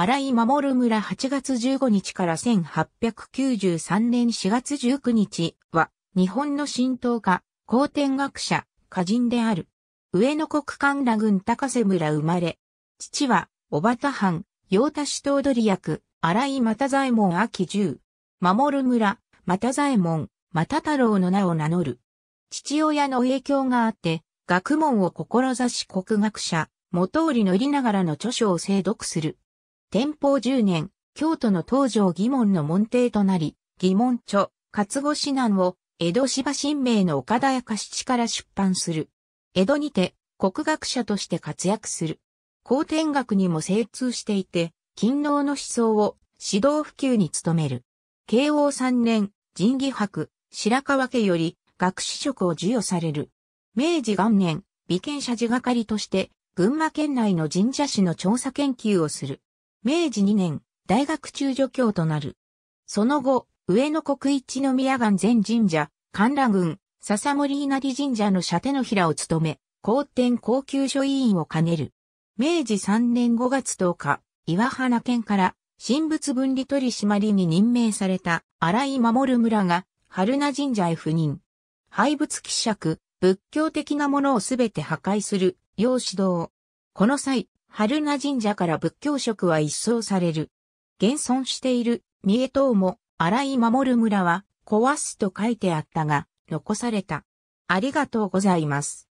荒井守村8月15日から1893年4月19日は、日本の神道家、後天学者、歌人である。上野国官羅郡高瀬村生まれ。父は、小畑藩、陽田市頭取役、荒井又左衛門秋十。守村、又左衛門、又太郎の名を名乗る。父親の影響があって、学問を志し国学者、元織のりながらの著書を精読する。天保十年、京都の東条疑問の門弟となり、疑問著、勝語指南を、江戸芝神明の岡田や貸地から出版する。江戸にて、国学者として活躍する。後天学にも精通していて、勤労の思想を指導普及に努める。慶応三年、仁義博、白川家より学士職を授与される。明治元年、美見者寺係として、群馬県内の神社史の調査研究をする。明治2年、大学中助教となる。その後、上野国一宮岩前神社、神楽郡、笹森稲荷神社の射手の平を務め、皇天高級所委員を兼ねる。明治3年5月10日、岩原県から神仏分離取締りに任命された荒井守村が春名神社へ赴任。廃仏希釈、仏教的なものをすべて破壊する、要指導。この際、春名神社から仏教職は一掃される。現存している三重島も荒井守村は壊すと書いてあったが残された。ありがとうございます。